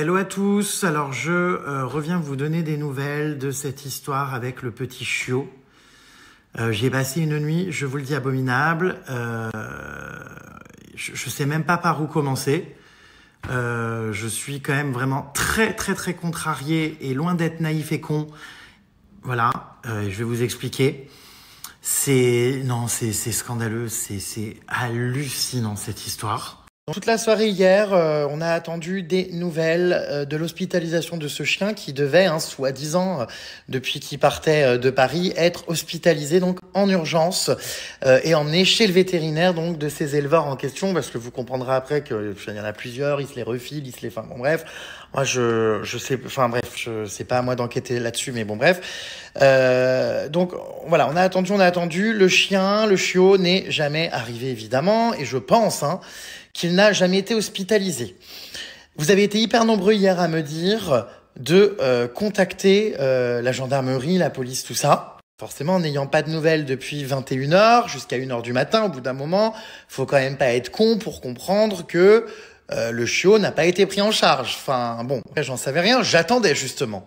Hello à tous, alors je euh, reviens vous donner des nouvelles de cette histoire avec le petit chiot. Euh, J'y ai passé une nuit, je vous le dis, abominable. Euh, je ne sais même pas par où commencer. Euh, je suis quand même vraiment très très très contrarié et loin d'être naïf et con. Voilà, je vais vous expliquer. C'est non, c'est scandaleux, c'est hallucinant cette histoire toute la soirée hier, euh, on a attendu des nouvelles euh, de l'hospitalisation de ce chien qui devait, hein, soi-disant, euh, depuis qu'il partait de Paris, être hospitalisé donc en urgence et emmené chez le vétérinaire donc de ces éleveurs en question, parce que vous comprendrez après que y en a plusieurs, ils se les refilent, ils se les, enfin bon bref, moi je je sais, enfin bref, je pas à moi d'enquêter là-dessus, mais bon bref. donc voilà, on a attendu, on a attendu, le chien, le chiot n'est jamais arrivé évidemment, et je pense hein, qu'il n'a jamais été hospitalisé. Vous avez été hyper nombreux hier à me dire de euh, contacter euh, la gendarmerie, la police, tout ça. Forcément, n'ayant pas de nouvelles depuis 21h jusqu'à 1h du matin, au bout d'un moment, faut quand même pas être con pour comprendre que euh, le chiot n'a pas été pris en charge. Enfin bon, j'en savais rien, j'attendais justement.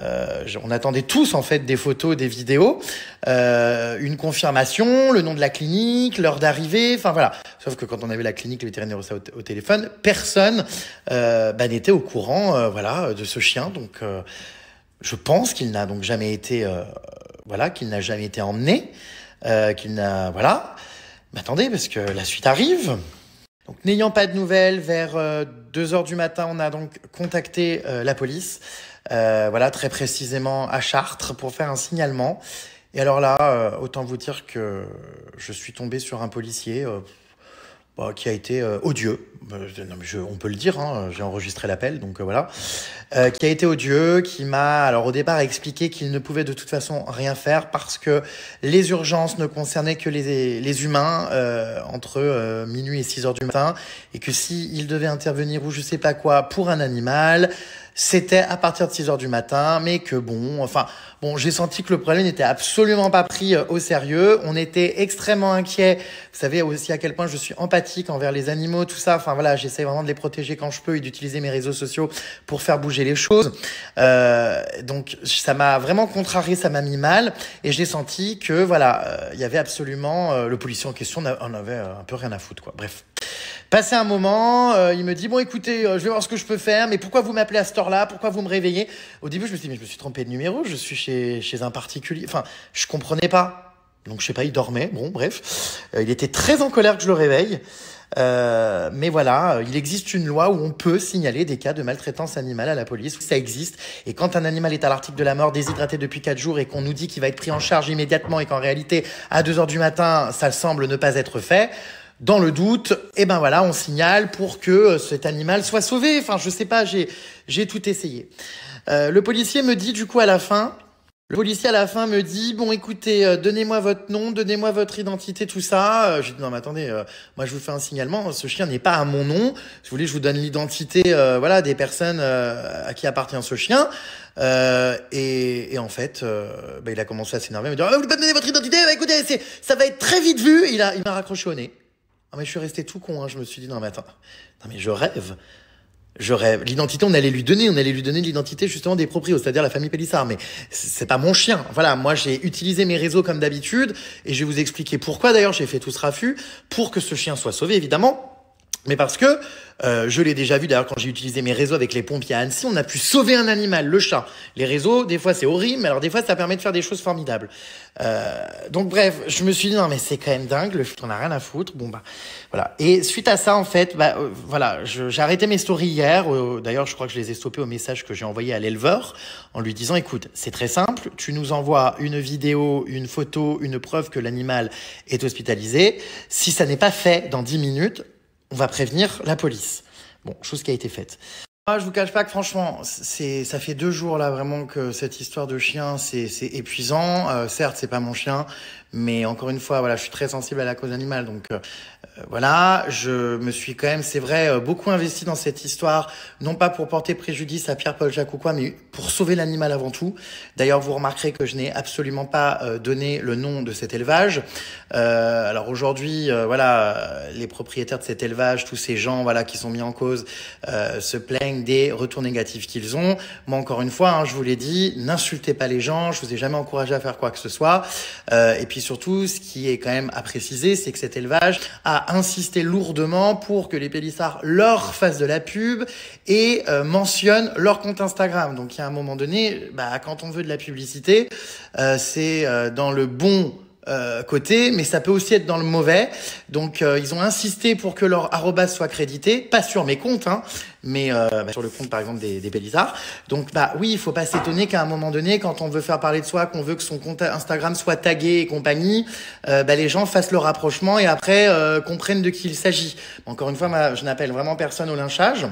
Euh, on attendait tous en fait des photos, des vidéos, euh, une confirmation, le nom de la clinique, l'heure d'arrivée, enfin voilà. Sauf que quand on avait la clinique, le vétérinaire au, téléphone, personne euh, bah, n'était au courant, voilà, de ce chien. Donc, je pense qu'il n'a donc jamais été, voilà, qu'il n'a jamais été emmené, qu'il n'a, voilà. Mais attendez, parce que la suite arrive. Donc, n'ayant pas de nouvelles, vers 2 h du matin, on a donc contacté la police. Euh, voilà, très précisément à Chartres pour faire un signalement. Et alors là, euh, autant vous dire que je suis tombé sur un policier euh, bah, qui a été odieux. Non, mais on peut le dire, hein, j'ai enregistré l'appel, donc voilà. qui a été odieux, qui m'a, alors au départ, expliqué qu'il ne pouvait de toute façon rien faire parce que les urgences ne concernaient que les, les humains entre minuit et 6 heures du matin, et que s'il devait intervenir ou je sais pas quoi pour un animal, c'était à partir de 6 heures du matin, mais que bon, enfin, bon, j'ai senti que le problème n'était absolument pas pris euh, au sérieux. On était extrêmement inquiets. Vous savez aussi à quel point je suis empathique envers les animaux, tout ça. Enfin voilà, j'essaie vraiment de les protéger quand je peux et d'utiliser mes réseaux sociaux pour faire bouger les choses. Euh, donc ça m'a vraiment contrarié, ça m'a mis mal, et j'ai senti que voilà, euh, il y avait absolument le policier en question, on avait un peu rien à foutre quoi. Bref. Passé un moment, euh, il me dit bon écoutez, euh, je vais voir ce que je peux faire, mais pourquoi vous m'appelez à cette heure-là Pourquoi vous me réveillez Au début, je me suis dit mais je me suis trompé de numéro, je suis chez un particulier. Enfin, je comprenais pas. Donc je sais pas, il dormait. Bon, bref, euh, il était très en colère que je le réveille. mais voilà, il existe une loi où on peut signaler des cas de maltraitance animale à la police. Ça existe. Et quand un animal est à l'article de la mort, déshydraté depuis 4 jours et qu'on nous dit qu'il va être pris en charge immédiatement et qu'en réalité, à 2 heures du matin, ça semble ne pas être fait, dans le doute, eh ben voilà, on signale pour que euh, cet animal soit sauvé. Enfin, je sais pas, j'ai, j'ai tout essayé. Euh, le policier me dit du coup à la fin, le policier à la fin me dit bon écoutez euh, donnez-moi votre nom, donnez-moi votre identité, tout ça. j'ai dit non mais attendez, moi je vous fais un signalement, ce chien n'est pas à mon nom. Je voulais je vous donne l'identité voilà des personnes à qui appartient ce chien. Et, en fait, bah, il a commencé à s'énerver, il me dit ah, vous pouvez pas me donner votre identité, bah, écoutez ça va être très vite vu. Il a il m'a raccroché au nez. Ah, mais je suis resté tout con, hein. je me suis dit, non, mais attends, non, mais je rêve. Je rêve. L'identité, on allait lui donner, on allait lui donner l'identité justement des proprios, c'est-à-dire la famille Pélissard. Mais c'est pas mon chien. Voilà, moi j'ai utilisé mes réseaux comme d'habitude et je vais vous expliquer pourquoi d'ailleurs j'ai fait tout ce raffut pour que ce chien soit sauvé évidemment mais parce que euh, je l'ai déjà vu d'ailleurs quand j'ai utilisé mes réseaux avec les pompiers à Annecy, on a pu sauver un animal, le chat. Les réseaux, des fois c'est horrible, mais alors des fois ça permet de faire des choses formidables. Euh, donc bref, je me suis dit non mais c'est quand même dingue, le on a rien à foutre. Bon bah voilà. Et suite à ça en fait, bah euh, voilà, j'ai arrêté mes stories hier. Euh, d'ailleurs je crois que je les ai stoppées au message que j'ai envoyé à l'éleveur en lui disant écoute c'est très simple, tu nous envoies une vidéo, une photo, une preuve que l'animal est hospitalisé. Si ça n'est pas fait dans 10 minutes on va prévenir la police. Bon, chose qui a été faite. Ah, je vous cache pas que franchement, c'est ça fait deux jours là vraiment que cette histoire de chien, c'est épuisant. Euh, certes, c'est pas mon chien, mais encore une fois, voilà, je suis très sensible à la cause animale, donc euh, euh, voilà, je me suis quand même, c'est vrai, beaucoup investi dans cette histoire, non pas pour porter préjudice à Pierre-Paul Jacques mais pour sauver l'animal avant tout. D'ailleurs, vous remarquerez que je n'ai absolument pas donné le nom de cet élevage. alors aujourd'hui, voilà, les propriétaires de cet élevage, tous ces gens, voilà, qui sont mis en cause, se plaignent des retours négatifs qu'ils ont. Moi, encore une fois, hein, je vous l'ai dit, n'insultez pas les gens, je vous ai jamais encouragé à faire quoi que ce soit. Euh, et puis surtout, ce qui est quand même à préciser, c'est que cet élevage a insisté lourdement pour que les pélissards leur fassent de la pub et euh, mentionnent leur compte Instagram. Donc, il y a un moment donné, bah, quand on veut de la publicité, euh, c'est dans le bon euh, côté, mais ça peut aussi être dans le mauvais. Donc euh, ils ont insisté pour que leur arrobas soit crédité, pas sur mes comptes, hein, mais euh, bah, sur le compte par exemple des, des Donc bah oui, il faut pas s'étonner qu'à un moment donné, quand on veut faire parler de soi, qu'on veut que son compte Instagram soit tagué et compagnie, bah, les gens fassent le rapprochement et après comprennent de qui il s'agit. Encore une fois, je n'appelle vraiment personne au lynchage.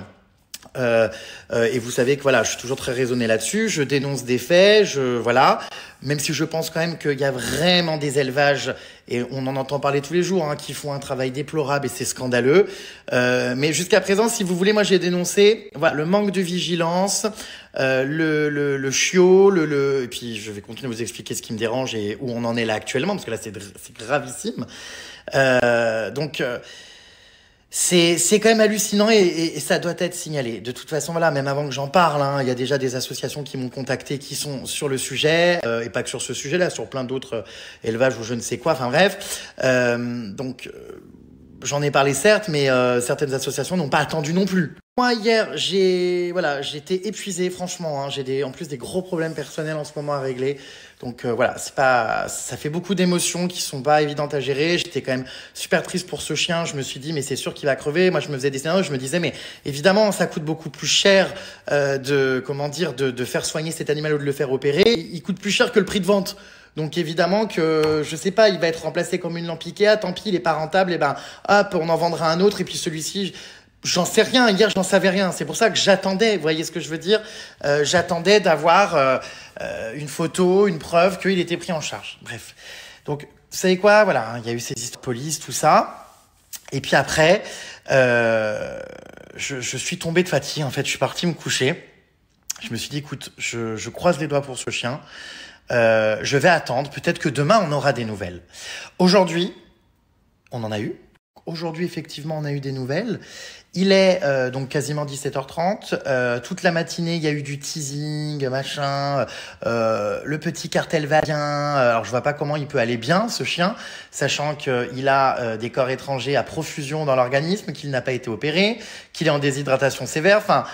Euh, euh, et vous savez que voilà, je suis toujours très raisonné là-dessus. Je dénonce des faits, je voilà. Même si je pense quand même qu'il y a vraiment des élevages et on en entend parler tous les jours hein, qui font un travail déplorable et c'est scandaleux. Euh, mais jusqu'à présent, si vous voulez, moi j'ai dénoncé voilà, le manque de vigilance, le, chiot, le, le et puis je vais continuer à vous expliquer ce qui me dérange et où on en est là actuellement parce que là c'est gravissime. donc c'est quand même hallucinant et, ça doit être signalé. De toute façon, voilà, même avant que j'en parle, hein, il y a déjà des associations qui m'ont contacté qui sont sur le sujet euh, et pas que sur ce sujet-là, sur plein d'autres euh, élevages ou je ne sais quoi. Enfin bref, euh, donc j'en ai parlé certes, mais certaines associations n'ont pas attendu non plus. Moi hier, j'ai voilà, j'étais épuisé franchement. Hein, j'ai en plus des gros problèmes personnels en ce moment à régler. Donc euh, voilà, c'est pas, ça fait beaucoup d'émotions qui sont pas évidentes à gérer. J'étais quand même super triste pour ce chien. Je me suis dit mais c'est sûr qu'il va crever. Moi je me faisais des scénarios, je me disais mais évidemment ça coûte beaucoup plus cher euh, de comment dire de, de faire soigner cet animal ou de le faire opérer. Il coûte plus cher que le prix de vente. Donc évidemment que je sais pas, il va être remplacé comme une lampe Ikea, tant pis, il est pas rentable, et eh ben hop, on en vendra un autre et puis celui-ci J'en sais rien, hier j'en savais rien, c'est pour ça que j'attendais, vous voyez ce que je veux dire euh, J'attendais d'avoir euh, euh, une photo, une preuve qu'il était pris en charge. Bref. Donc, vous savez quoi Voilà, hein, il y a eu ces histoires de police, tout ça. Et puis après, je, suis tombé de fatigue, en fait, je suis parti me coucher. Je me suis dit, écoute, je, croise les doigts pour ce chien. je vais attendre. Peut-être que demain, on aura des nouvelles. Aujourd'hui, on en a eu. Aujourd'hui, effectivement, on a eu des nouvelles. Il est euh, donc quasiment 17h30. Euh, toute la matinée, il y a eu du teasing, machin. Euh, le petit cartel va bien. Alors je vois pas comment il peut aller bien ce chien, sachant qu'il a des corps étrangers à profusion dans l'organisme, qu'il n'a pas été opéré, qu'il est en déshydratation sévère. Enfin,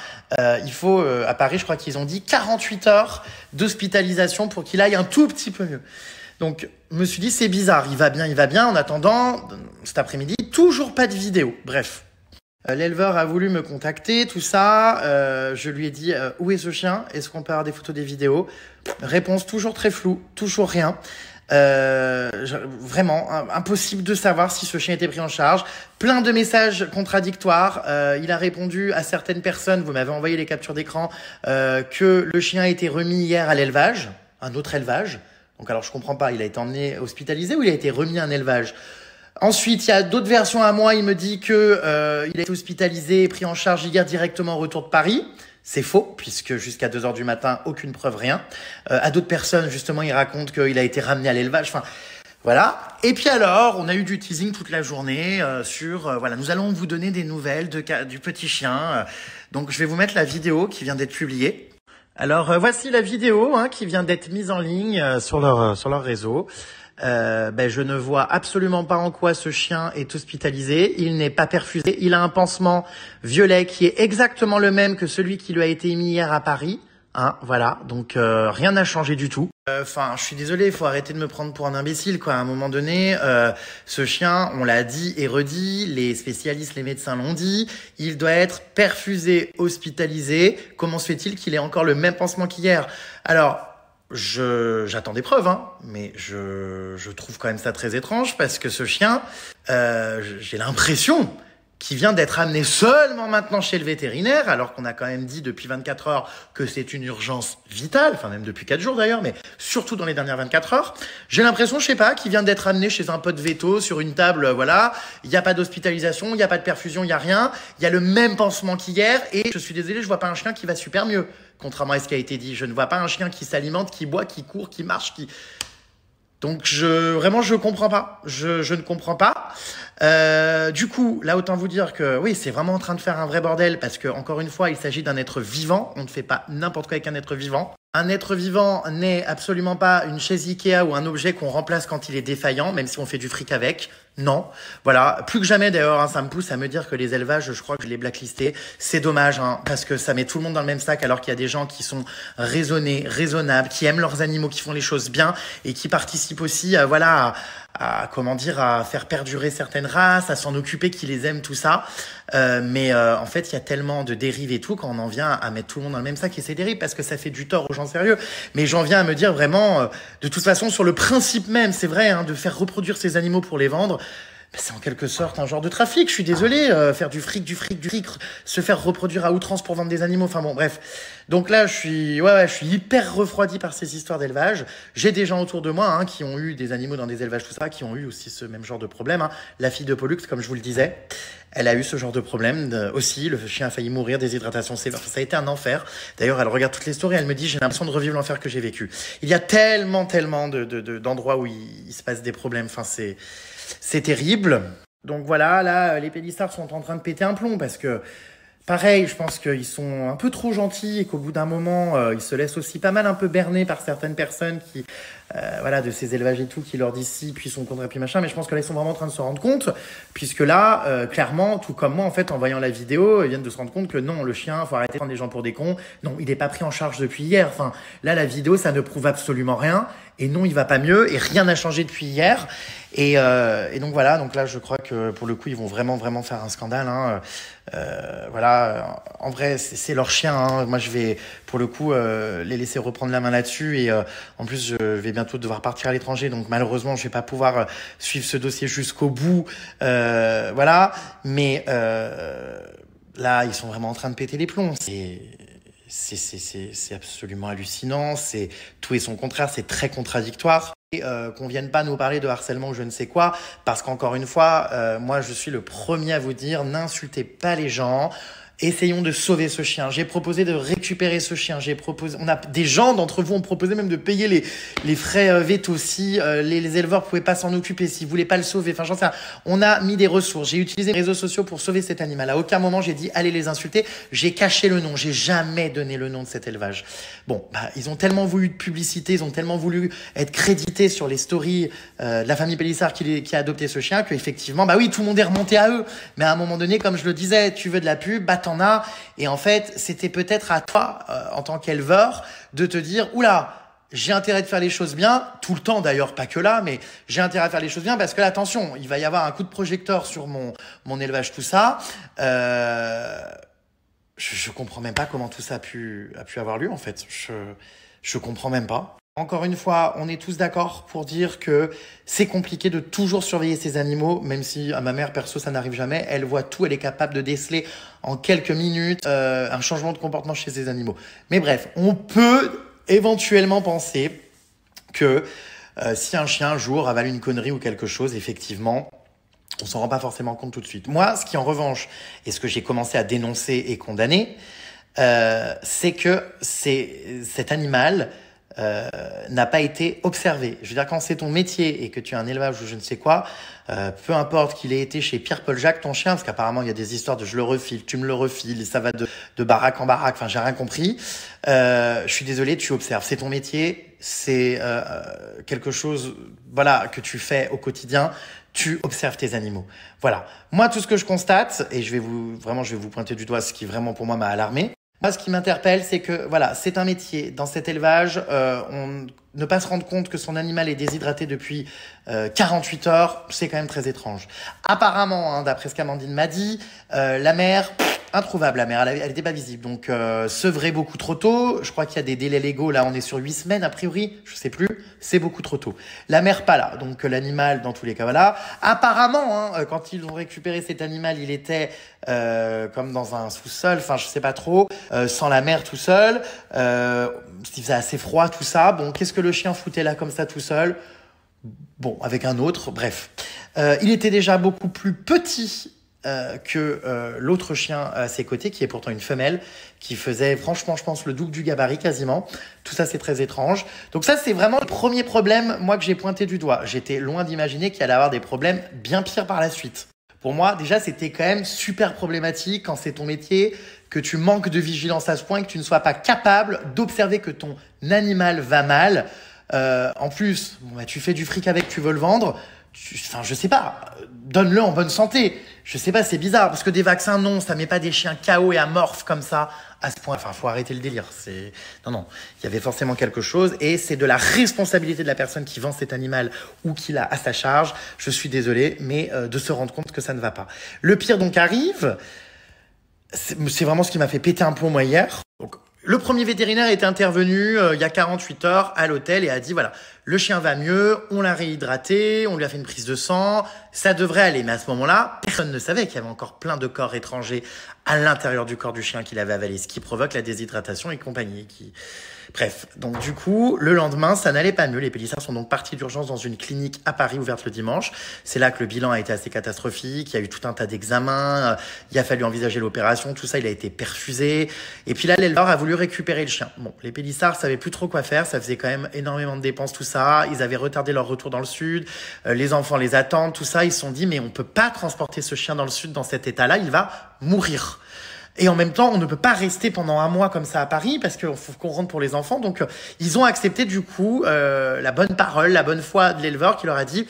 il faut à Paris, je crois qu'ils ont dit 48 heures d'hospitalisation pour qu'il aille un tout petit peu mieux. Donc, je me suis dit, c'est bizarre, il va bien, il va bien. En attendant, cet après-midi, toujours pas de vidéo. Bref, euh, l'éleveur a voulu me contacter, tout ça. Euh, je lui ai dit euh, où est ce chien Est-ce qu'on peut avoir des photos, des vidéos Réponse toujours très floue, toujours rien. vraiment impossible de savoir si ce chien était pris en charge. Plein de messages contradictoires. il a répondu à certaines personnes, vous m'avez envoyé les captures d'écran, que le chien a été remis hier à l'élevage, un autre élevage. Donc alors je comprends pas, il a été emmené hospitalisé ou il a été remis à un élevage Ensuite, il y a d'autres versions à moi. Il me dit que euh, il a été hospitalisé et pris en charge hier directement au retour de Paris. C'est faux, puisque jusqu'à 2 heures du matin, aucune preuve, rien. Euh, à d'autres personnes, justement, il raconte qu'il a été ramené à l'élevage. Enfin, voilà. Et puis alors, on a eu du teasing toute la journée euh, sur, euh, voilà, nous allons vous donner des nouvelles de, du petit chien. Euh, donc, je vais vous mettre la vidéo qui vient d'être publiée. Alors, voici la vidéo hein, qui vient d'être mise en ligne sur, leur, sur leur réseau. Euh, ben, je ne vois absolument pas en quoi ce chien est hospitalisé. Il n'est pas perfusé. Il a un pansement violet qui est exactement le même que celui qui lui a été émis hier à Paris. Hein, voilà, donc euh, rien n'a changé du tout. Euh, enfin, je suis désolé, il faut arrêter de me prendre pour un imbécile, quoi. À un moment donné, ce chien, on l'a dit et redit, les spécialistes, les médecins l'ont dit, il doit être perfusé, hospitalisé. Comment se fait-il qu'il ait encore le même pansement qu'hier Alors, j'attends des preuves, hein, mais je, je, trouve quand même ça très étrange parce que ce chien, euh, j'ai l'impression qui vient d'être amené seulement maintenant chez le vétérinaire, alors qu'on a quand même dit depuis 24 heures que c'est une urgence vitale, enfin même depuis 4 jours d'ailleurs, mais surtout dans les dernières 24 heures. J'ai l'impression, je sais pas, qu'il vient d'être amené chez un pote veto sur une table, euh, voilà, il n'y a pas d'hospitalisation, il n'y a pas de perfusion, il n'y a rien, il y a le même pansement qu'hier, et je suis désolé, je vois pas un chien qui va super mieux, contrairement à ce qui a été dit. Je ne vois pas un chien qui s'alimente, qui boit, qui court, qui marche, qui... Donc je vraiment je comprends pas, je, ne comprends pas. Euh, du coup, là autant vous dire que oui, c'est vraiment en train de faire un vrai bordel parce que encore une fois, il s'agit d'un être vivant. On ne fait pas n'importe quoi avec un être vivant. Un être vivant n'est absolument pas une chaise Ikea ou un objet qu'on remplace quand il est défaillant, même si on fait du fric avec. Non. Voilà. Plus que jamais d'ailleurs, hein, ça me pousse à me dire que les élevages, je crois que je les blacklisté. C'est dommage, hein, parce que ça met tout le monde dans le même sac alors qu'il y a des gens qui sont raisonnés, raisonnables, qui aiment leurs animaux, qui font les choses bien et qui participent aussi, voilà, à à comment dire à faire perdurer certaines races, à s'en occuper qui les aiment tout ça. Euh, mais euh, en fait, il y a tellement de dérives et tout quand on en vient à mettre tout le monde dans le même sac et ces dérives parce que ça fait du tort aux gens sérieux. Mais j'en viens à me dire vraiment, euh, de toute façon, sur le principe même, c'est vrai, hein, de faire reproduire ces animaux pour les vendre c'est en quelque sorte un genre de trafic, je suis désolé, euh, faire du fric, du fric, du fric, se faire reproduire à outrance pour vendre des animaux, enfin bon, bref. Donc là, je suis, ouais, ouais je suis hyper refroidi par ces histoires d'élevage. J'ai des gens autour de moi hein, qui ont eu des animaux dans des élevages, tout ça, qui ont eu aussi ce même genre de problème. Hein. La fille de Pollux, comme je vous le disais, elle a eu ce genre de problème aussi. Le chien a failli mourir, déshydratation sévère. Ça a été un enfer. D'ailleurs, elle regarde toutes les stories, elle me dit, j'ai l'impression de revivre l'enfer que j'ai vécu. Il y a tellement, tellement d'endroits de, de, où il se passe des problèmes. Enfin, c'est c'est terrible. Donc voilà, là, les pédistars sont en train de péter un plomb parce que Pareil, je pense qu'ils sont un peu trop gentils et qu'au bout d'un moment, euh, ils se laissent aussi pas mal un peu berner par certaines personnes qui, euh, voilà, de ces élevages et tout, qui leur disent si, puis sont contre et puis machin. Mais je pense que là, ils sont vraiment en train de se rendre compte, puisque là, euh, clairement, tout comme moi, en fait, en voyant la vidéo, ils viennent de se rendre compte que non, le chien, faut arrêter de prendre les gens pour des cons. Non, il n'est pas pris en charge depuis hier. Enfin, là, la vidéo, ça ne prouve absolument rien. Et non, il va pas mieux et rien n'a changé depuis hier. Et, et, donc voilà, donc là, je crois que pour le coup, ils vont vraiment, vraiment faire un scandale. Hein. Euh, voilà, en vrai, c'est leur chien. Hein. Moi, je vais pour le coup euh, les laisser reprendre la main là-dessus. Et euh, en plus, je vais bientôt devoir partir à l'étranger, donc malheureusement, je vais pas pouvoir suivre ce dossier jusqu'au bout. voilà, mais là, ils sont vraiment en train de péter les plombs. C'est c'est absolument hallucinant. C'est tout et son contraire. C'est très contradictoire. Euh, qu'on vienne pas nous parler de harcèlement ou je ne sais quoi, parce qu'encore une fois, euh, moi je suis le premier à vous dire, n'insultez pas les gens, essayons de sauver ce chien. J'ai proposé de récupérer ce chien. J'ai proposé, on a des gens d'entre vous ont proposé même de payer les, les frais euh, vétos si euh, les, les, éleveurs pouvaient pas s'en occuper, s'ils voulaient pas le sauver. Enfin, j'en sais rien. On a mis des ressources. J'ai utilisé les réseaux sociaux pour sauver cet animal. À aucun moment j'ai dit allez les insulter. J'ai caché le nom. J'ai jamais donné le nom de cet élevage. Bon, bah, ils ont tellement voulu de publicité, ils ont tellement voulu être crédités sur les stories euh, de la famille Pélissard qui, qui a adopté ce chien que effectivement, bah oui, tout le monde est remonté à eux. Mais à un moment donné, comme je le disais, tu veux de la pub, bah, et en fait, c'était peut-être à toi, euh, en tant qu'éleveur, de te dire, oula, j'ai intérêt de faire les choses bien, tout le temps d'ailleurs, pas que là, mais j'ai intérêt à faire les choses bien parce que là, attention, il va y avoir un coup de projecteur sur mon, mon élevage, tout ça. Euh, je, je comprends même pas comment tout ça a pu, a pu avoir lieu, en fait. Je, je comprends même pas. Encore une fois, on est tous d'accord pour dire que c'est compliqué de toujours surveiller ses animaux, même si à ma mère perso ça n'arrive jamais. Elle voit tout, elle est capable de déceler en quelques minutes euh, un changement de comportement chez ses animaux. Mais bref, on peut éventuellement penser que euh, si un chien un jour avale une connerie ou quelque chose, effectivement, on s'en rend pas forcément compte tout de suite. Moi, ce qui en revanche est ce que j'ai commencé à dénoncer et condamner, euh, c'est que c'est cet animal euh, n'a pas été observé. Je veux dire, quand c'est ton métier et que tu as un élevage ou je ne sais quoi, euh, peu importe qu'il ait été chez Pierre-Paul Jacques, ton chien, parce qu'apparemment il y a des histoires de je le refile, tu me le refiles, ça va de, baraque en baraque, enfin j'ai rien compris. Euh, je suis désolé, tu observes, c'est ton métier, c'est quelque chose voilà que tu fais au quotidien, tu observes tes animaux. Voilà. Moi, tout ce que je constate, et je vais vous vraiment, je vais vous pointer du doigt ce qui vraiment pour moi m'a alarmé, moi, ce qui m'interpelle, c'est que voilà, c'est un métier. Dans cet élevage, euh, on ne pas se rendre compte que son animal est déshydraté depuis 48 euh, heures, c'est quand même très étrange. Apparemment, hein, d'après ce qu'Amandine m'a dit, euh, la mère, introuvable la mère, elle était pas visible. Donc, euh, vrai, beaucoup trop tôt, je crois qu'il y a des délais légaux, là on est sur 8 semaines a priori, je sais plus, c'est beaucoup trop tôt. La mère pas là, donc euh, l'animal dans tous les cas voilà. Apparemment, hein, quand ils ont récupéré cet animal, il était comme dans un sous-sol, enfin je sais pas trop, sans la mère tout seul. Euh, il faisait assez froid, tout ça. Bon, qu'est-ce que le chien foutait là comme ça tout seul Bon, avec un autre, bref. Euh, il était déjà beaucoup plus petit euh, que l'autre chien à ses côtés, qui est pourtant une femelle, qui faisait franchement, je pense, le double du gabarit quasiment. Tout ça, c'est très étrange. Donc ça, c'est vraiment le premier problème, moi, que j'ai pointé du doigt. J'étais loin d'imaginer qu'il allait avoir des problèmes bien pires par la suite. Pour moi, déjà, c'était quand même super problématique quand c'est ton métier, que tu manques de vigilance à ce point, que tu ne sois pas capable d'observer que ton animal va mal. Euh, en plus, bah, tu fais du fric avec, tu veux le vendre. enfin, je sais pas, donne-le en bonne santé. Je sais pas, c'est bizarre parce que des vaccins, non, ça met pas des chiens KO et amorphes comme ça à ce point. Enfin, faut arrêter le délire. C'est non, non. Il y avait forcément quelque chose et c'est de la responsabilité de la personne qui vend cet animal ou qui l'a à sa charge. Je suis désolé, mais euh, de se rendre compte que ça ne va pas. Le pire donc arrive c'est vraiment ce qui m'a fait péter un plomb moi hier. Donc, le premier vétérinaire est intervenu euh, il y a 48 heures à l'hôtel et a dit voilà, le chien va mieux, on l'a réhydraté, on lui a fait une prise de sang, ça devrait aller. Mais à ce moment-là, personne ne savait qu'il y avait encore plein de corps étrangers à l'intérieur du corps du chien qu'il avait avalé, ce qui provoque la déshydratation et compagnie. Bref, donc du coup, le lendemain, ça n'allait pas mieux. Les pélissards sont donc partis d'urgence dans une clinique à Paris ouverte le dimanche. C'est là que le bilan a été assez catastrophique. Il y a eu tout un tas d'examens. Euh, il a fallu envisager l'opération. Tout ça, il a été perfusé. Et puis là, l'éleveur a voulu récupérer le chien. Bon, les pélissards savaient plus trop quoi faire. Ça faisait quand même énormément de dépenses, tout ça ils avaient retardé leur retour dans le sud, euh, les enfants les attendent, tout ça, ils se sont dit mais on ne peut pas transporter ce chien dans le sud dans cet état-là, il va mourir. Et en même temps, on ne peut pas rester pendant un mois comme ça à Paris parce qu'il faut qu'on rentre pour les enfants. Donc, euh, ils ont accepté du coup euh, la bonne parole, la bonne foi de l'éleveur qui leur a dit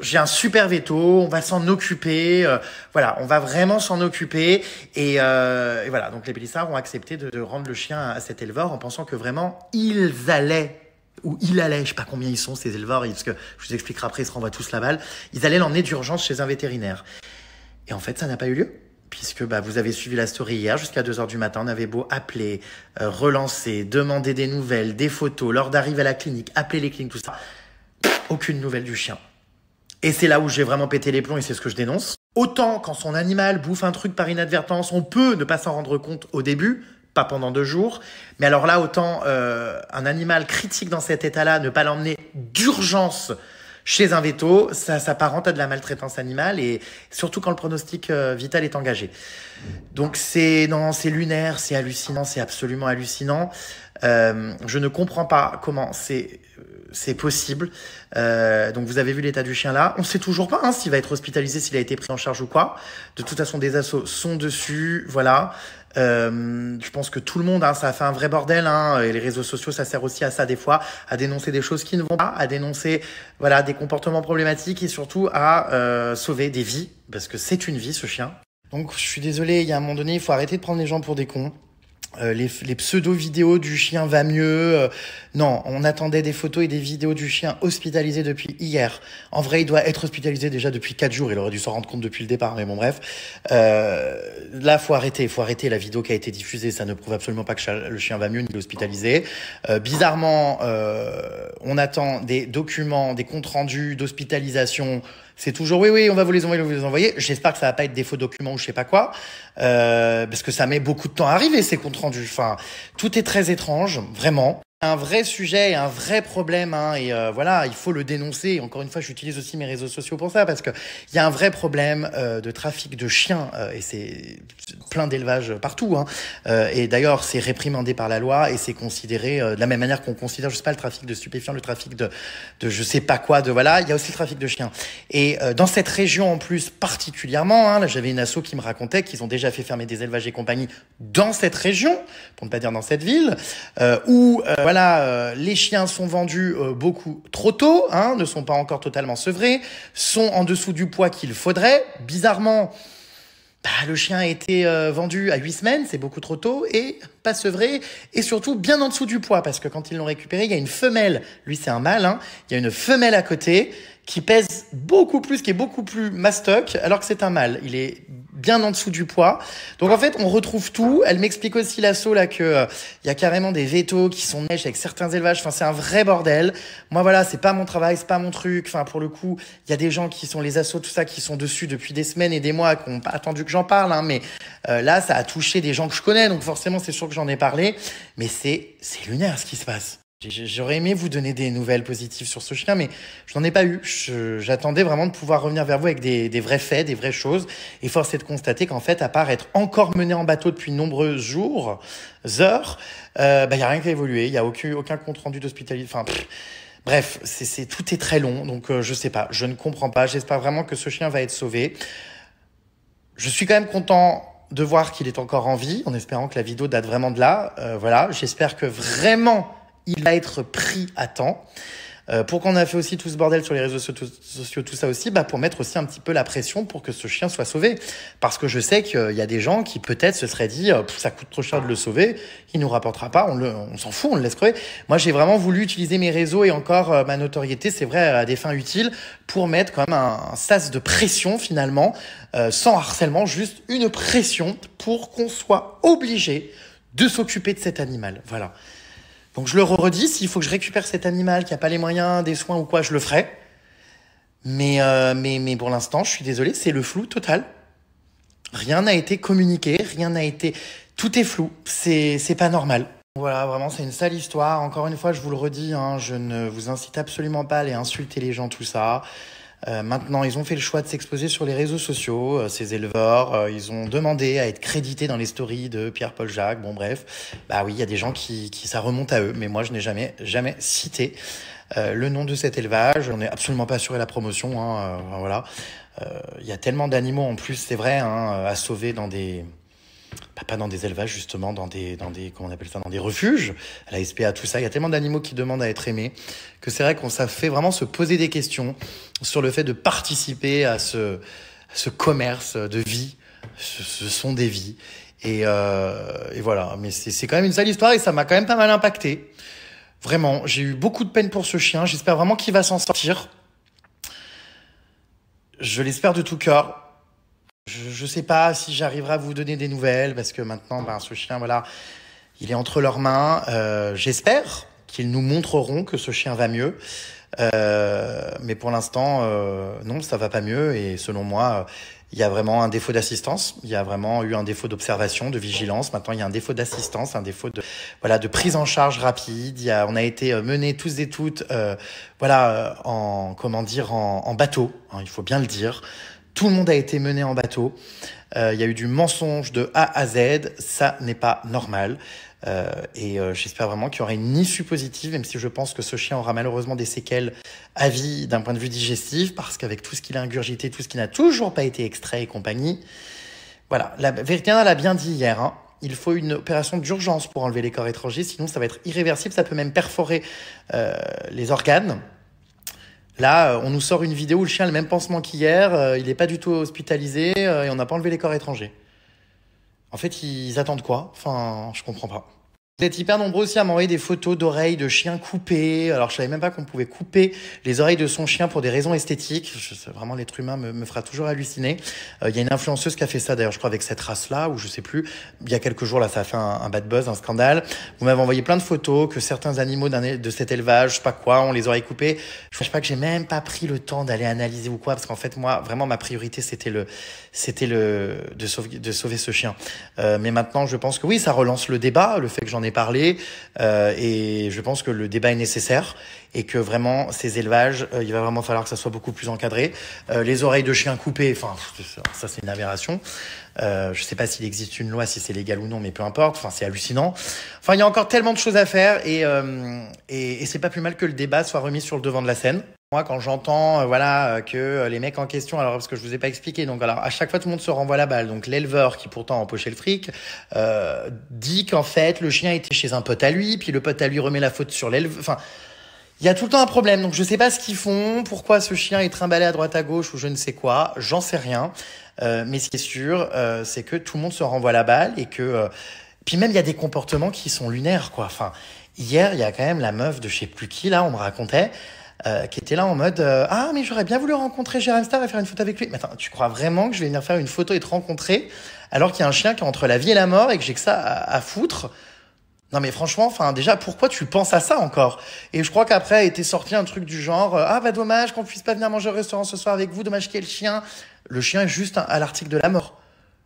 j'ai un super veto, on va s'en occuper, voilà, on va vraiment s'en occuper. Et, voilà, donc les Bélissards ont accepté de, rendre le chien à cet éleveur en pensant que vraiment ils allaient où il allait, je sais pas combien ils sont ces éleveurs, parce que je vous expliquerai après, ils se renvoient tous la balle, ils allaient l'emmener d'urgence chez un vétérinaire. Et en fait, ça n'a pas eu lieu, puisque bah, vous avez suivi la story hier jusqu'à 2h du matin, on avait beau appeler, euh, relancer, demander des nouvelles, des photos, lors d'arriver à la clinique, appeler les cliniques, tout ça, aucune nouvelle du chien. Et c'est là où j'ai vraiment pété les plombs et c'est ce que je dénonce. Autant quand son animal bouffe un truc par inadvertance, on peut ne pas s'en rendre compte au début, pas pendant deux jours. Mais alors là, autant euh, un animal critique dans cet état-là, ne pas l'emmener d'urgence chez un veto, ça s'apparente à de la maltraitance animale et surtout quand le pronostic euh, vital est engagé. Donc c'est non, c'est lunaire, c'est hallucinant, c'est absolument hallucinant. Euh, je ne comprends pas comment c'est c'est possible. donc vous avez vu l'état du chien là. On sait toujours pas hein, s'il va être hospitalisé, s'il a été pris en charge ou quoi. De toute façon, des assauts sont dessus, voilà. Euh, je pense que tout le monde, hein, ça a fait un vrai bordel. Hein, et les réseaux sociaux, ça sert aussi à ça des fois, à dénoncer des choses qui ne vont pas, à dénoncer voilà des comportements problématiques et surtout à euh, sauver des vies parce que c'est une vie ce chien. Donc je suis désolé, il y a un moment donné, il faut arrêter de prendre les gens pour des cons. Euh, les, pseudo-vidéos du chien va mieux. Euh, non, on attendait des photos et des vidéos du chien hospitalisé depuis hier. En vrai, il doit être hospitalisé déjà depuis 4 jours. Il aurait dû s'en rendre compte depuis le départ, mais bon, bref. Euh, là, faut arrêter. faut arrêter la vidéo qui a été diffusée. Ça ne prouve absolument pas que le chien va mieux ni hospitalisé. Euh, bizarrement, on attend des documents, des comptes rendus d'hospitalisation c'est toujours oui, oui, on va vous les envoyer, on vous les envoyer. J'espère que ça va pas être des faux documents ou je sais pas quoi, euh, parce que ça met beaucoup de temps à arriver ces comptes rendus. Enfin, tout est très étrange, vraiment un vrai sujet, un vrai problème, hein, et euh, voilà, il faut le dénoncer. Encore une fois, j'utilise aussi mes réseaux sociaux pour ça, parce qu'il y a un vrai problème euh, de trafic de chiens, euh, et c'est plein d'élevages partout. Hein. et d'ailleurs, c'est réprimandé par la loi, et c'est considéré de la même manière qu'on considère, je sais pas, le trafic de stupéfiants, le trafic de, de je sais pas quoi, de voilà, il y a aussi le trafic de chiens. Et dans cette région en plus particulièrement, hein, là j'avais une asso qui me racontait qu'ils ont déjà fait fermer des élevages et compagnie dans cette région, pour ne pas dire dans cette ville, où voilà, euh, les chiens sont vendus euh, beaucoup trop tôt, hein, ne sont pas encore totalement sevrés, sont en dessous du poids qu'il faudrait. Bizarrement, bah, le chien a été euh, vendu à 8 semaines, c'est beaucoup trop tôt, et pas sevré et surtout bien en dessous du poids parce que quand ils l'ont récupéré, il y a une femelle. Lui, c'est un mâle. Hein. il y a une femelle à côté qui pèse beaucoup plus, qui est beaucoup plus mastoc, alors que c'est un mâle. Il est bien en dessous du poids. Donc en fait, on retrouve tout. Elle m'explique aussi l'assaut là que euh, il y a carrément des vétos qui sont neiges avec certains élevages. Enfin, c'est un vrai bordel. Moi voilà, c'est pas mon travail, c'est pas mon truc. Enfin, pour le coup, il y a des gens qui sont les assauts, tout ça, qui sont dessus depuis des semaines et des mois, qui ont pas attendu que j'en parle. Hein. mais euh, là, ça a touché des gens que je connais, donc forcément, c'est sûr que j'en ai parlé, mais c'est lunaire ce qui se passe. J'aurais aimé vous donner des nouvelles positives sur ce chien, mais je n'en ai pas eu. J'attendais vraiment de pouvoir revenir vers vous avec des, des, vrais faits, des vraies choses. Et force est de constater qu'en fait, à part être encore mené en bateau depuis nombreux jours, heures, il euh, n'y bah, a rien qui a évolué. Il n'y a aucun, aucun compte rendu d'hospitalité. Enfin, bref, c'est tout est très long. Donc, je euh, je sais pas. Je ne comprends pas. J'espère vraiment que ce chien va être sauvé. Je suis quand même content de voir qu'il est encore en vie, en espérant que la vidéo date vraiment de là. Euh, voilà, j'espère que vraiment il va être pris à temps. Euh, pour qu'on a fait aussi tout ce bordel sur les réseaux sociaux, tout ça aussi bah, Pour mettre aussi un petit peu la pression pour que ce chien soit sauvé. Parce que je sais qu'il y a des gens qui peut-être se seraient dit euh, ça coûte trop cher de le sauver, il nous rapportera pas, on, le, on s'en fout, on le laisse crever. Moi, j'ai vraiment voulu utiliser mes réseaux et encore euh, ma notoriété, c'est vrai, à des fins utiles, pour mettre quand même un, un sas de pression finalement, sans harcèlement, juste une pression pour qu'on soit obligé de s'occuper de cet animal. Voilà. Donc je le redis, s'il faut que je récupère cet animal qui n'a pas les moyens, des soins ou quoi, je le ferai. Mais, euh, mais, mais pour l'instant, je suis désolé, c'est le flou total. Rien n'a été communiqué, rien n'a été... Tout est flou, c'est pas normal. Voilà, vraiment, c'est une sale histoire. Encore une fois, je vous le redis, hein, je ne vous incite absolument pas à aller insulter les gens, tout ça. Euh, maintenant, ils ont fait le choix de s'exposer sur les réseaux sociaux, euh, ces éleveurs. Euh, ils ont demandé à être crédités dans les stories de Pierre-Paul Jacques. Bon, bref, bah oui, il y a des gens qui, qui, ça remonte à eux, mais moi, je n'ai jamais, jamais cité le nom de cet élevage. On n'est absolument pas assuré la promotion. Hein, voilà, il y a tellement d'animaux en plus, c'est vrai, hein, à sauver dans des pas dans des élevages justement, dans des, dans des, comment on appelle ça, dans des refuges, à la SPA, tout ça. Il y a tellement d'animaux qui demandent à être aimés que c'est vrai qu'on s'est fait vraiment se poser des questions sur le fait de participer à ce, ce commerce de vie, ce, sont des vies. Et, euh, et voilà, mais c'est quand même une sale histoire et ça m'a quand même pas mal impacté. Vraiment, j'ai eu beaucoup de peine pour ce chien. J'espère vraiment qu'il va s'en sortir. Je l'espère de tout cœur. Je ne sais pas si j'arriverai à vous donner des nouvelles parce que maintenant, ben, ce chien, voilà, il est entre leurs mains. Euh, J'espère qu'ils nous montreront que ce chien va mieux. Euh, mais pour l'instant, euh, non, ça va pas mieux. Et selon moi, il y a vraiment un défaut d'assistance. Il y a vraiment eu un défaut d'observation, de vigilance. Maintenant, il y a un défaut d'assistance, un défaut de voilà de prise en charge rapide. y a, on a été euh, menés tous et toutes, euh, voilà, en comment dire, en, en bateau. Hein, il faut bien le dire. Tout le monde a été mené en bateau. Euh, il y a eu du mensonge de A à Z. Ça n'est pas normal. Euh, et euh, j'espère vraiment qu'il y aura une issue positive, même si je pense que ce chien aura malheureusement des séquelles à vie d'un point de vue digestif, parce qu'avec tout ce qu'il a ingurgité, tout ce qui n'a toujours pas été extrait et compagnie. Voilà, la, on l'a bien dit hier. Hein. Il faut une opération d'urgence pour enlever les corps étrangers, sinon ça va être irréversible, ça peut même perforer les organes. Là, euh, on nous sort une vidéo où le chien a le même pansement qu'hier, euh, il n'est pas du tout hospitalisé euh, et on n'a pas enlevé les corps étrangers. En fait, ils attendent quoi Enfin, je comprends pas. Vous êtes hyper nombreux aussi à m'envoyer des photos d'oreilles de chiens coupées. Alors, je savais même pas qu'on pouvait couper les oreilles de son chien pour des raisons esthétiques. Je, vraiment, l'être humain me, fera toujours halluciner. Euh, il y a une influenceuse qui a fait ça, d'ailleurs, je crois, avec cette race-là, ou je sais plus. Il y a quelques jours, là, ça a fait un, bad buzz, un scandale. Vous m'avez envoyé plein de photos que certains animaux de cet élevage, je sais pas quoi, on les oreilles coupées. Je sais pas que j'ai même pas pris le temps d'aller analyser ou quoi, parce qu'en fait, moi, vraiment, ma priorité, c'était le, c'était le, de sauver, de sauver ce chien. Euh, mais maintenant, je pense que oui, ça relance le débat, le fait que j'en ai parlé euh, et je pense que le débat est nécessaire et que vraiment ces élevages, euh, il va vraiment falloir que ça soit beaucoup plus encadré. Euh, les oreilles de chiens coupées, enfin ça c'est une aberration. Euh, je sais pas s'il existe une loi, si c'est légal ou non, mais peu importe. Enfin c'est hallucinant. Enfin il y a encore tellement de choses à faire et et c'est pas plus mal que le débat soit remis sur le devant de la scène. Moi, quand j'entends euh, voilà euh, que euh, les mecs en question, alors parce que je vous ai pas expliqué, donc alors à chaque fois tout le monde se renvoie la balle. Donc l'éleveur qui pourtant a empoché le fric dit qu'en fait le chien était chez un pote à lui, puis le pote à lui remet la faute sur l'éleveur. Enfin, il y a tout le temps un problème. Donc je sais pas ce qu'ils font, pourquoi ce chien est trimballé à droite à gauche ou je ne sais quoi, j'en sais rien. mais ce qui est sûr, c'est que tout le monde se renvoie la balle et que puis même il y a des comportements qui sont lunaires quoi. Enfin, hier il y a quand même la meuf de je sais plus qui là, on me racontait. Euh, qui était là en mode euh, Ah, mais j'aurais bien voulu rencontrer Jérôme Star et faire une photo avec lui. Mais attends, tu crois vraiment que je vais venir faire une photo et te rencontrer alors qu'il y a un chien qui est entre la vie et la mort et que j'ai que ça à, foutre non mais franchement, enfin déjà, pourquoi tu penses à ça encore Et je crois qu'après était sorti un truc du genre euh, ah bah dommage qu'on puisse pas venir manger au restaurant ce soir avec vous, dommage qu'il y ait le chien. Le chien est juste à l'article de la mort.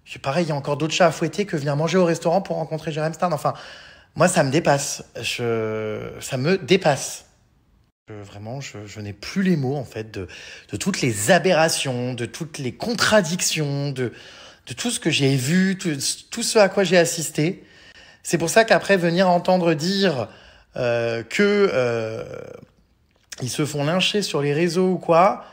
C'est pareil, il y a encore d'autres chats à fouetter que venir manger au restaurant pour rencontrer Jérém Star. Enfin, moi ça me dépasse. Je, ça me dépasse vraiment, je, n'ai plus les mots en fait de, toutes les aberrations, de toutes les contradictions, de, de tout ce que j'ai vu, tout, ce à quoi j'ai assisté. C'est pour ça qu'après venir entendre dire euh, que euh, ils se font lyncher sur les réseaux ou quoi,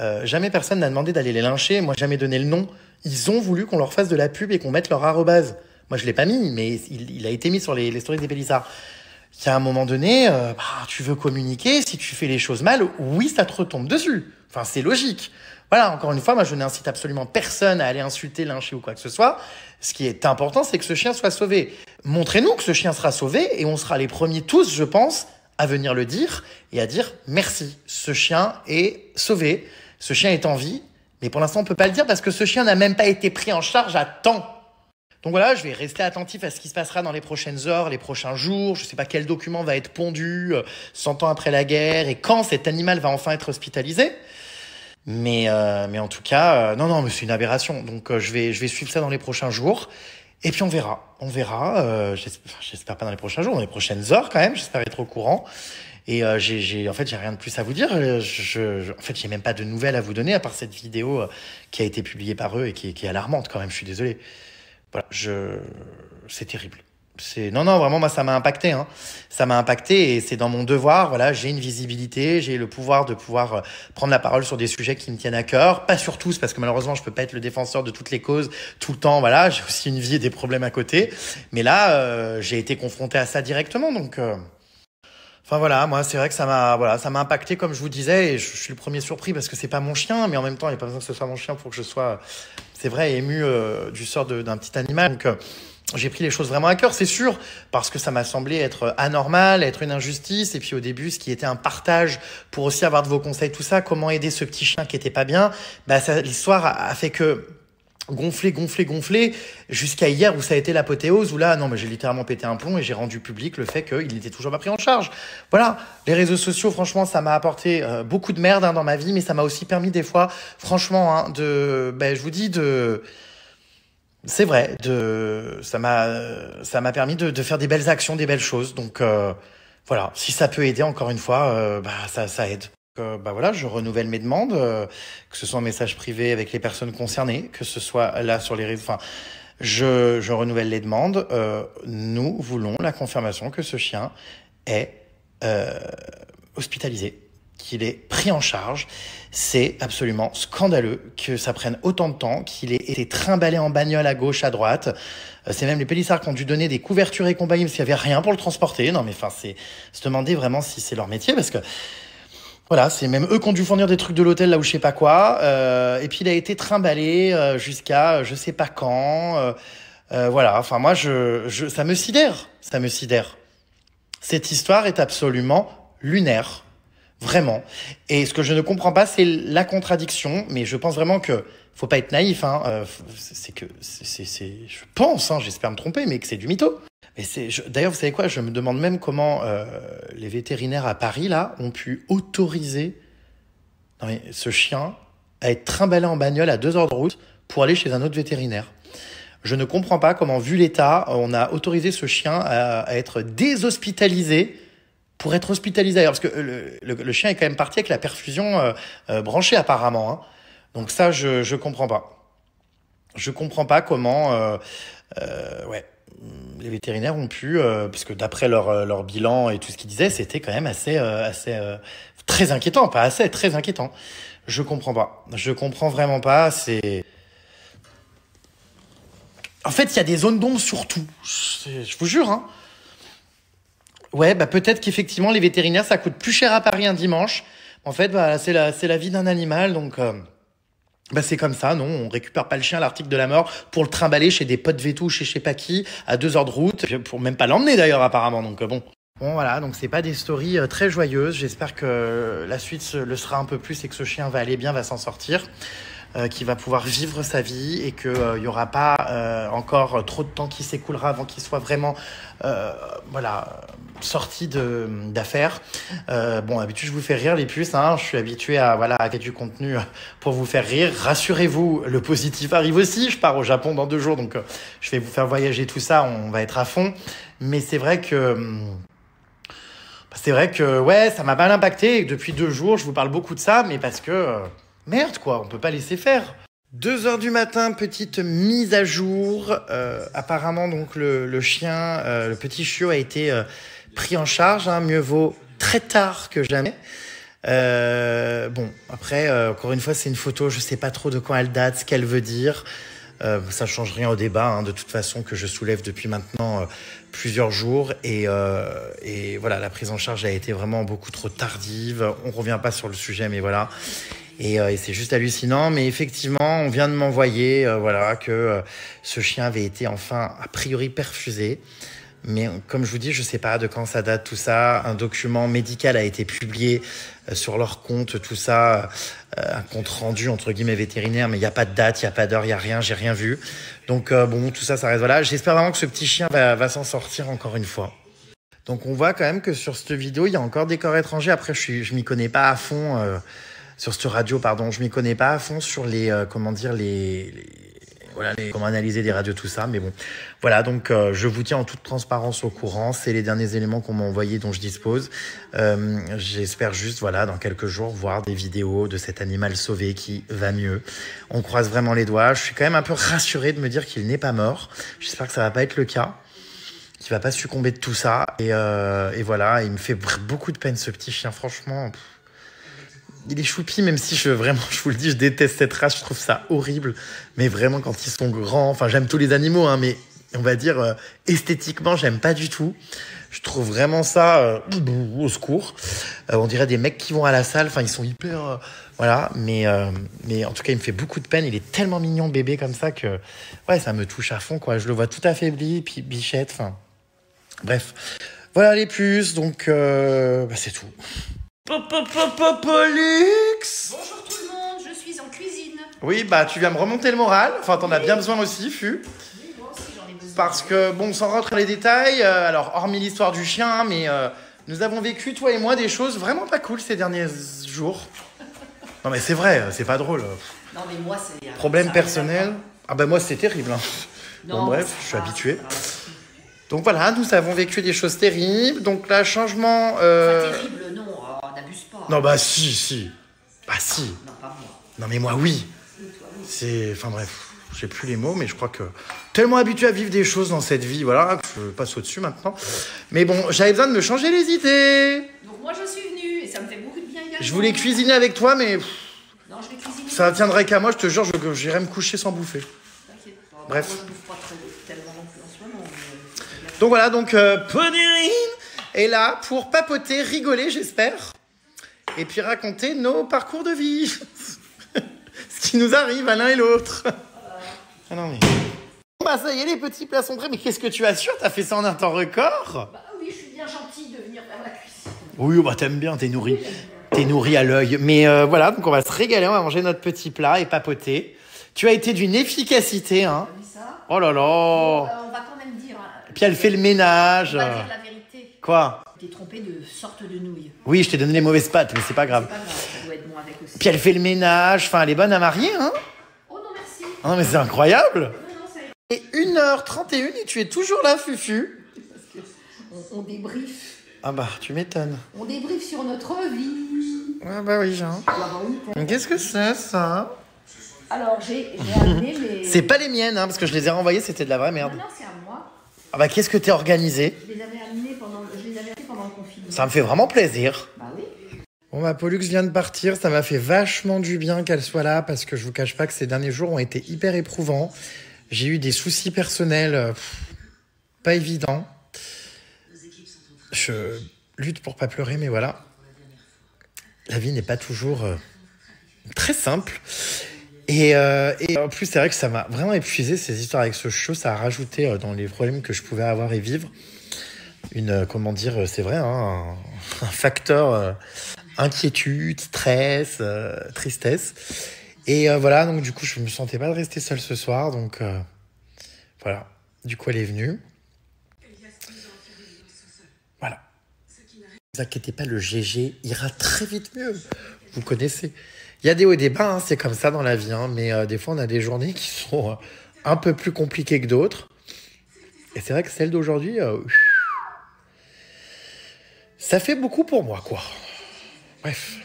euh, jamais personne n'a demandé d'aller les lyncher. Moi, jamais donné le nom. Ils ont voulu qu'on leur fasse de la pub et qu'on mette leur arrobase. Moi, je l'ai pas mis, mais il, a été mis sur les, les stories des Pélissards qu'à un moment donné, euh, bah, tu veux communiquer, si tu fais les choses mal, oui, ça te retombe dessus. Enfin, c'est logique. Voilà, encore une fois, moi, je n'incite absolument personne à aller insulter, lyncher ou quoi que ce soit. Ce qui est important, c'est que ce chien soit sauvé. Montrez-nous que ce chien sera sauvé et on sera les premiers tous, je pense, à venir le dire et à dire merci. Ce chien est sauvé. Ce chien est en vie. Mais pour l'instant, on peut pas le dire parce que ce chien n'a même pas été pris en charge à temps. Donc voilà, je vais rester attentif à ce qui se passera dans les prochaines heures, les prochains jours. Je ne sais pas quel document va être pondu 100 euh, ans après la guerre et quand cet animal va enfin être hospitalisé. Mais, euh, mais en tout cas, euh, non, non, mais c'est une aberration. Donc je, vais, je vais suivre ça dans les prochains jours. Et puis on verra. On verra. j'espère pas dans les prochains jours, dans les prochaines heures quand même. J'espère être au courant. Et euh, j'ai, en fait, j'ai rien de plus à vous dire. Je, je en fait, j'ai même pas de nouvelles à vous donner à part cette vidéo qui a été publiée par eux et qui, qui est alarmante quand même. Je suis désolé. Voilà, je... c'est terrible. C'est non, non, vraiment, moi, ça m'a impacté. Hein. Ça m'a impacté et c'est dans mon devoir. Voilà, j'ai une visibilité, j'ai le pouvoir de pouvoir euh, prendre la parole sur des sujets qui me tiennent à cœur. Pas sur tous, parce que malheureusement, je peux pas être le défenseur de toutes les causes tout le temps. Voilà, j'ai aussi une vie et des problèmes à côté. Mais là, euh, j'ai été confronté à ça directement, donc. Euh, Enfin voilà, moi c'est vrai que ça m'a voilà, ça m'a impacté comme je vous disais et je, suis le premier surpris parce que c'est pas mon chien, mais en même temps il n'y a pas besoin que ce soit mon chien pour que je sois, c'est vrai, ému euh, du sort d'un petit animal. Donc euh, j'ai pris les choses vraiment à cœur, c'est sûr, parce que ça m'a semblé être euh, anormal, être une injustice. Et puis au début, ce qui était un partage pour aussi avoir de vos conseils, tout ça, comment aider ce petit chien qui était pas bien, bah l'histoire a fait que gonflé, gonflé, gonflé, jusqu'à hier où ça a été l'apothéose, où là, non, mais j'ai littéralement pété un plomb et j'ai rendu public le fait qu'il n'était toujours pas pris en charge. Voilà, les réseaux sociaux, franchement, ça m'a apporté euh, beaucoup de merde hein, dans ma vie, mais ça m'a aussi permis des fois, franchement, hein, de, ben, je vous dis, de... C'est vrai, de, ça m'a, ça m'a permis de, faire des belles actions, des belles choses. Donc euh, voilà, si ça peut aider, encore une fois, euh, bah, ça, ça aide bah voilà, je renouvelle mes demandes, euh, que ce soit en message privé avec les personnes concernées, que ce soit là sur les réseaux. Enfin, je, je renouvelle les demandes. Euh, nous voulons la confirmation que ce chien est euh, hospitalisé, qu'il est pris en charge. C'est absolument scandaleux que ça prenne autant de temps, qu'il ait été trimballé en bagnole à gauche, à droite. C'est même les pélissards qui ont dû donner des couvertures et compagnie parce qu'il n'y avait rien pour le transporter. Non, mais enfin, c'est se demander vraiment si c'est leur métier parce que voilà, c'est même eux qui ont dû fournir des trucs de l'hôtel là où je sais pas quoi. Euh, et puis il a été trimballé euh, jusqu'à euh, je sais pas quand. Euh, euh, voilà, enfin moi je, je, ça me sidère, ça me sidère. Cette histoire est absolument lunaire, vraiment. Et ce que je ne comprends pas, c'est la contradiction. Mais je pense vraiment que faut pas être naïf. Hein, c'est que c'est, je pense, hein, j'espère me tromper, mais que c'est du mytho c'est, d'ailleurs, vous savez quoi Je me demande même comment euh, les vétérinaires à Paris là ont pu autoriser non, ce chien à être trimballé en bagnole à deux heures de route pour aller chez un autre vétérinaire. Je ne comprends pas comment, vu l'état, on a autorisé ce chien à, être déshospitalisé pour être hospitalisé Parce que le, chien est quand même parti avec la perfusion euh, euh, branchée apparemment. Hein. Donc ça, je ne comprends pas. Je comprends pas comment... Euh, ouais, les vétérinaires ont pu, euh, Parce que d'après leur, euh, leur, bilan et tout ce qu'ils disaient, c'était quand même assez, euh, assez très inquiétant, pas assez, très inquiétant. Je comprends pas. Je comprends vraiment pas. C'est en fait, il y a des zones d'ombre surtout. Je vous jure. Hein. Ouais, bah peut-être qu'effectivement les vétérinaires ça coûte plus cher à Paris un dimanche. En fait, bah, c'est la, c'est la vie d'un animal, donc bah c'est comme ça, non, on récupère pas le chien l'article de la mort pour le trimballer chez des potes chez je chez pas qui, à deux heures de route, pour même pas l'emmener d'ailleurs apparemment, donc euh, bon. Bon voilà, donc c'est pas des stories euh, très joyeuses, j'espère que la suite le sera un peu plus et que ce chien va aller bien, va s'en sortir. Euh, qui va pouvoir vivre sa vie et qu'il euh, n'y aura pas euh, encore trop de temps qui s'écoulera avant qu'il soit vraiment voilà, sorti d'affaires. bon, d'habitude, je vous fais rire les puces, hein, je suis habitué à voilà, avec du contenu pour vous faire rire. Rassurez-vous, le positif arrive aussi, je pars au Japon dans deux jours, donc je vais vous faire voyager tout ça, on va être à fond. Mais c'est vrai que... C'est vrai que ouais, ça m'a mal impacté. Depuis deux jours, je vous parle beaucoup de ça, mais parce que merde quoi, on peut pas laisser faire. 2 heures du matin, petite mise à jour. Euh, apparemment, donc le, chien, euh, le petit chiot a été euh, pris en charge. Hein. mieux vaut très tard que jamais. bon, après, encore une fois, c'est une photo. Je sais pas trop de quand elle date, ce qu'elle veut dire. Ça ça change rien au débat, hein, de toute façon, que je soulève depuis maintenant plusieurs jours. Et, voilà, la prise en charge a été vraiment beaucoup trop tardive. On ne revient pas sur le sujet, mais voilà. Euh, et, c'est juste hallucinant. Mais effectivement, on vient de m'envoyer euh, voilà, que euh, ce chien avait été enfin, a priori, perfusé. Mais comme je vous dis, je ne sais pas de quand ça date tout ça. Un document médical a été publié sur leur compte, tout ça, un compte rendu entre guillemets vétérinaire, mais il n'y a pas de date, il n'y a pas d'heure, il n'y a rien, j'ai rien vu. Donc bon, tout ça, ça reste voilà. J'espère vraiment que ce petit chien va, s'en sortir encore une fois. Donc on voit quand même que sur cette vidéo, il y a encore des corps étrangers. Après, je ne m'y connais pas à fond sur cette radio, pardon, je m'y connais pas à fond sur les, euh, comment dire, les, voilà, comment analyser des radios, tout ça. Mais bon, voilà, donc euh, je vous tiens en toute transparence au courant. C'est les derniers éléments qu'on m'a envoyés dont je dispose. Euh, j'espère juste, voilà, dans quelques jours, voir des vidéos de cet animal sauvé qui va mieux. On croise vraiment les doigts. Je suis quand même un peu rassuré de me dire qu'il n'est pas mort. J'espère que ça va pas être le cas Qu'il va pas succomber de tout ça et, et voilà il me fait beaucoup de peine ce petit chien franchement il est choupi, même si je, vraiment, je vous le dis, je déteste cette race, je trouve ça horrible. Mais vraiment, quand ils sont grands, enfin, j'aime tous les animaux, hein, mais on va dire euh, esthétiquement, j'aime pas du tout. Je trouve vraiment ça euh, au secours. Euh, on dirait des mecs qui vont à la salle, enfin, ils sont hyper. voilà, mais, mais en tout cas, il me fait beaucoup de peine. Il est tellement mignon, bébé, comme ça, que ouais, ça me touche à fond, quoi. Je le vois tout affaibli, puis bichette, enfin. Bref. Voilà les puces, donc bah, c'est tout. Popopopopolix Bonjour tout le monde, je suis en cuisine. Oui, bah tu viens me remonter le moral. Enfin, t'en as bien besoin aussi, Fu. Oui, moi aussi j'en ai besoin. Parce que, bon, sans rentrer dans les détails, euh, alors hormis l'histoire du chien, hein, mais euh, nous avons vécu, toi et moi, des choses vraiment pas cool ces derniers jours. Non, mais c'est vrai, euh, c'est pas drôle. Non, mais moi, c'est. Problème personnel. Ah, bah moi, c'est terrible. Hein. Non, bon, bref, je suis habitué. Donc voilà, nous avons vécu des choses terribles. Donc là, changement. Pas terrible, non. Non, bah si, si. Bah si. Non, mais moi, oui. C'est. Enfin, bref, j'ai plus les mots, mais je crois que. Tellement habitué à vivre des choses dans cette vie, voilà, que je passe au-dessus maintenant. Mais bon, j'avais besoin de me changer les idées. Donc, moi, je suis venue, et ça me fait beaucoup de bien Je voulais cuisiner avec toi, mais. Non, je vais cuisiner. Ça tiendrait qu'à moi, je te jure, j'irai me coucher sans bouffer. T'inquiète bah, Bref. bouffe pas Donc, voilà, donc, euh, est là, pour papoter, rigoler, j'espère et puis raconter nos parcours de vie, ce qui nous arrive à l'un et l'autre. Ah non mais... Bah, ça y est les petits plats sont prêts, mais qu'est-ce que tu assures T'as fait ça en un temps record Bah oui, je suis bien gentille de venir faire la cuisine. Oui, oh, bah t'aimes bien, t'es nourri. t'es nourri à l'œil. Mais euh, voilà, donc on va se régaler, on va manger notre petit plat et papoter. Tu as été d'une efficacité, hein ah, ça Oh là là euh, On va quand même dire... Hein, puis elle fait le ménage. On va dire la vérité. Quoi t'es trompé de sorte de nouilles. Oui, je t'ai donné les mauvaises pattes, mais c'est pas grave. Puis elle fait le ménage, enfin elle est bonne à marier, hein Oh non, merci. Ah non, mais c'est incroyable. Et 1h31 et tu es toujours là, Fufu. on, débrief. Ah bah, tu m'étonnes. On débrief sur notre vie. Ah bah oui, Jean. Qu'est-ce que c'est, ça Alors, j'ai amené mes... c'est pas les miennes, hein, parce que je les ai renvoyées, c'était de la vraie merde. Ah bah, qu'est-ce que t'es organisé ça me fait vraiment plaisir. Bah bon ma Pollux vient de partir, ça m'a fait vachement du bien qu'elle soit là parce que je vous cache pas que ces derniers jours ont été hyper éprouvants. J'ai eu des soucis personnels euh, pas évidents. Je lutte pour pas pleurer mais voilà. La vie n'est pas toujours euh, très simple. Et, euh, et, en plus, c'est vrai que ça m'a vraiment épuisé ces histoires avec ce show. Ça a rajouté dans les problèmes que je pouvais avoir et vivre une euh, comment dire, euh, c'est vrai, hein, un, facteur euh, inquiétude, stress, tristesse. Et voilà, donc du coup, je me sentais pas de rester seul ce soir, donc voilà. Du coup, elle est venue. Voilà. Ne vous inquiétez pas, le GG ira très vite mieux. Vous connaissez. Il y a des hauts et des bas, hein, c'est comme ça dans la vie, hein, mais des fois, on a des journées qui sont un peu plus compliquées que d'autres. Et c'est vrai que celle d'aujourd'hui, ça fait beaucoup pour moi, quoi. Bref.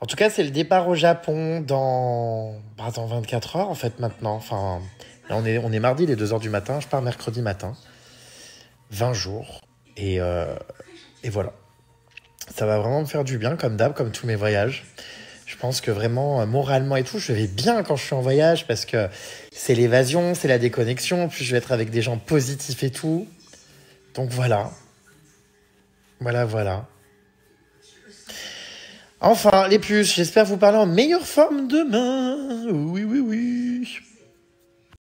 En tout cas, c'est le départ au Japon dans, bah, dans 24 heures, en fait, maintenant. Enfin, on est, on est mardi, les 2 heures du matin. Je pars mercredi matin. 20 jours. Et, euh, et voilà. Ça va vraiment me faire du bien, comme d'hab, comme tous mes voyages. Je pense que vraiment, euh, moralement et tout, je vais bien quand je suis en voyage parce que c'est l'évasion, c'est la déconnexion. Puis je vais être avec des gens positifs et tout. Donc voilà. Voilà, voilà. Enfin, les puces, j'espère vous parler en meilleure forme demain. Oui, oui, oui.